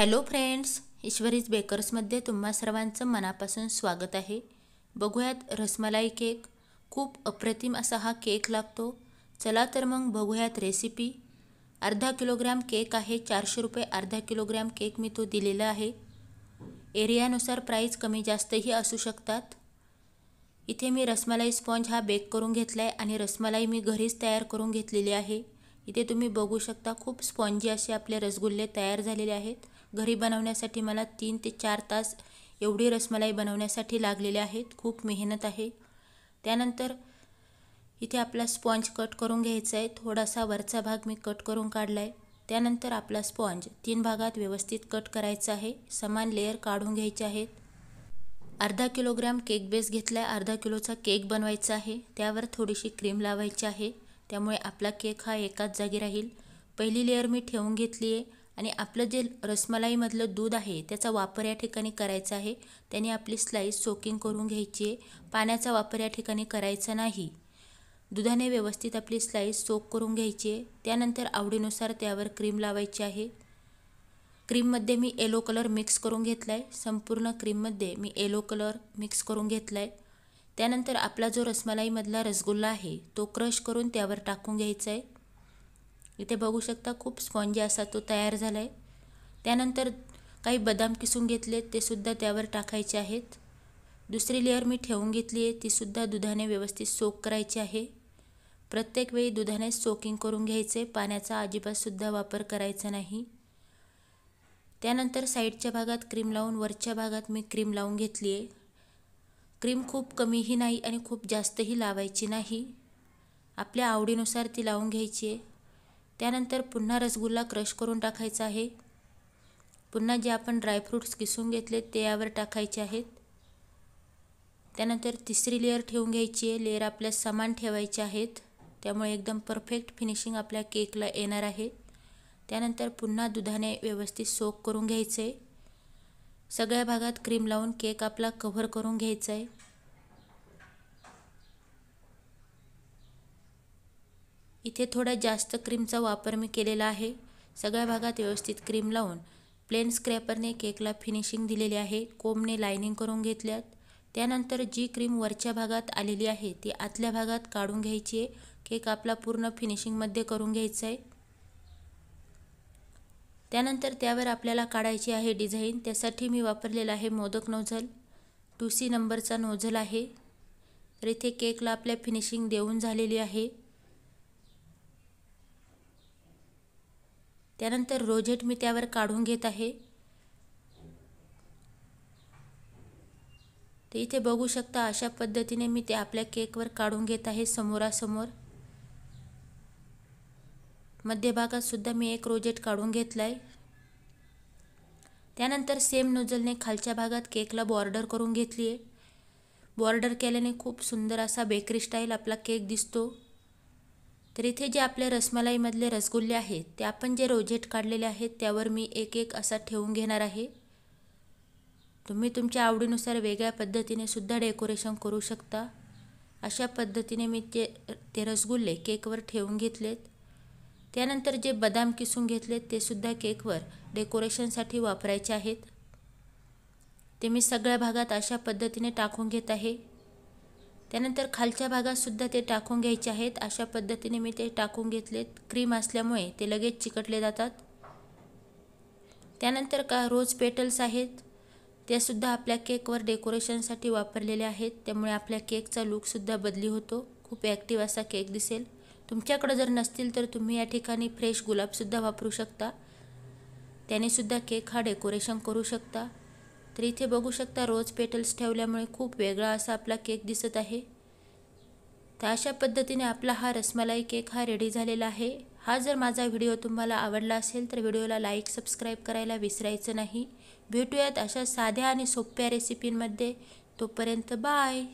hello friends ईश्वरीज बेकर्समध्ये तुम्हा सर्वांचं मनापासून स्वागत आहे बघूयात रसमलाई केक खूप अप्रतिम असा हा केक लागतो चला तर मग बघूयात रेसिपी अर्धा किलोग्रॅम केक आहे चारशे रुपये अर्धा किलोग्रॅम केक मी तो दिलेला आहे एरियानुसार प्राईस कमी जास्तही असू शकतात इथे मी रसमलाई स्पॉन्ज हा बेक करून घेतला आहे आणि रसमलाई मी घरीच तयार करून घेतलेली आहे इथे तुम्ही बघू शकता खूप स्पॉन्जी असे आपले रसगुल्ले तयार झालेले आहेत घरी बनवण्यासाठी मला तीन ते चार तास एवढी रसमलाई बनवण्यासाठी लागलेले आहेत खूप मेहनत आहे त्यानंतर इथे आपला स्पॉंज कट करून घ्यायचा आहे थोडासा वरचा भाग मी कट करून काढला आहे त्यानंतर आपला स्पॉंज तीन भागात व्यवस्थित कट करायचा आहे समान लेअर काढून घ्यायचे आहेत अर्धा किलोग्रॅम केक बेस घेतला आहे अर्धा किलोचा केक बनवायचा आहे त्यावर थोडीशी क्रीम लावायची आहे त्यामुळे आपला केक हा एकाच जागी राहील पहिली लेअर मी ठेवून घेतली आहे आणि आपलं जे रसमलाईमधलं दूध आहे त्याचा वापर या ठिकाणी करायचा आहे त्याने आपली स्लाईस सोकिंग करून घ्यायची आहे पाण्याचा वापर या ठिकाणी करायचा नाही दुधाने व्यवस्थित आपली स्लाईस सोक करून घ्यायची आहे त्यानंतर आवडीनुसार त्यावर क्रीम लावायची आहे क्रीममध्ये मी येलो कलर मिक्स करून घेतला आहे संपूर्ण क्रीममध्ये मी येलो कलर मिक्स करून घेतला आहे त्यानंतर आपला जो रसमलाईमधला रसगुल्ला आहे तो क्रश करून त्यावर टाकून घ्यायचा आहे इथे बघू शकता खूप स्पॉन्जी असा तो तयार झाला आहे त्यानंतर काही बदाम किसून घेतलेत ते सुद्धा त्यावर टाकायचे आहेत दुसरी लेअर मी ठेवून घेतली आहे तीसुद्धा दुधाने व्यवस्थित सोक करायची आहे प्रत्येक वेळी दुधाने सोकिंग करून घ्यायचे पाण्याचा अजिबातसुद्धा वापर करायचा नाही त्यानंतर साईडच्या भागात क्रीम लावून वरच्या भागात मी क्रीम लावून घेतली आहे क्रीम खूप कमीही नाही आणि खूप जास्तही लावायची नाही आपल्या आवडीनुसार ती लावून घ्यायची आहे त्यानंतर पुन्हा रसगुल्ला क्रश करून टाकायचा आहे पुन्हा जे आपण ड्रायफ्रूट्स किसून घेतले ते यावर टाकायचे आहेत त्यानंतर तिसरी लेअर ठेवून घ्यायची आहे लेअर आपल्या समान ठेवायचे आहेत त्यामुळे एकदम परफेक्ट फिनिशिंग आपल्या केकला येणार आहे त्यानंतर पुन्हा दुधाने व्यवस्थित सोक करून घ्यायचं आहे सगळ्या भागात क्रीम लावून केक आपला कव्हर करून घ्यायचा आहे इथे थोडा जास्त क्रीमचा वापर मी केलेला आहे सगळ्या भागात व्यवस्थित क्रीम लावून प्लेन स्क्रॅपरने केकला फिनिशिंग दिलेली आहे कोंबने लायनिंग करून घेतल्यात त्यानंतर जी क्रीम वरच्या भागात आलेली आहे ती आतल्या भागात काढून घ्यायची आहे केक आपला पूर्ण फिनिशिंगमध्ये करून घ्यायचा आहे त्यानंतर त्यावर आपल्याला काढायची आहे डिझाईन त्यासाठी मी वापरलेला आहे मोदक नोझल टू सी नंबरचा नोझल आहे तर इथे केकला आपल्या फिनिशिंग देऊन झालेली आहे त्यानंतर रोजेट मी त्यावर काढून घेत आहे तर इथे बघू शकता अशा पद्धतीने मी ते आपल्या केकवर काढून घेत आहे समोरासमोर मध्यभागातसुद्धा मी एक रोजेट काढून घेतला आहे त्यानंतर सेम नोजलने खालच्या भागात केकला बॉर्डर करून घेतली आहे बॉर्डर केल्याने खूप सुंदर असा बेकरी स्टाईल आपला केक दिसतो तर इथे जे आपल्या रसमलाईमधले रसगुल्ले आहेत ते आपण जे रोजेट काढलेले आहेत त्यावर मी एक एक असा ठेवून घेणार आहे तुम्ही तुमच्या आवडीनुसार वेगळ्या पद्धतीने सुद्धा डेकोरेशन करू शकता अशा पद्धतीने मी ते ते रसगुल्ले केकवर ठेवून घेतलेत त्यानंतर जे बदाम किसून घेतलेत ते सुद्धा केकवर डेकोरेशनसाठी वापरायचे आहेत ते मी सगळ्या भागात अशा पद्धतीने टाकून घेत आहे त्यानंतर खालच्या भागातसुद्धा ते टाकून घ्यायचे आहेत अशा पद्धतीने मी ते टाकून घेतलेत क्रीम असल्यामुळे ते लगेच चिकटले जातात त्यानंतर का रोज पेटल्स आहेत त्यासुद्धा आपल्या केकवर डेकोरेशनसाठी वापरलेल्या आहेत त्यामुळे आपल्या केकचा लुकसुद्धा बदली होतो खूप ॲक्टिव्ह असा केक दिसेल तुमच्याकडं जर नसतील तर तुम्ही या ठिकाणी फ्रेश गुलाबसुद्धा वापरू शकता त्यानेसुद्धा केक हा डेकोरेशन करू शकता तर इथे बघू शकता रोज पेटल्स ठेवल्यामुळे खूप वेगळा असा आपला केक दिसत आहे तर अशा पद्धतीने आपला हा रसमलाई केक हा रेडी झालेला आहे हा जर माझा व्हिडिओ तुम्हाला आवडला असेल तर व्हिडिओला लाईक सबस्क्राईब करायला विसरायचं नाही भेटूयात अशा साध्या आणि सोप्या रेसिपींमध्ये तोपर्यंत बाय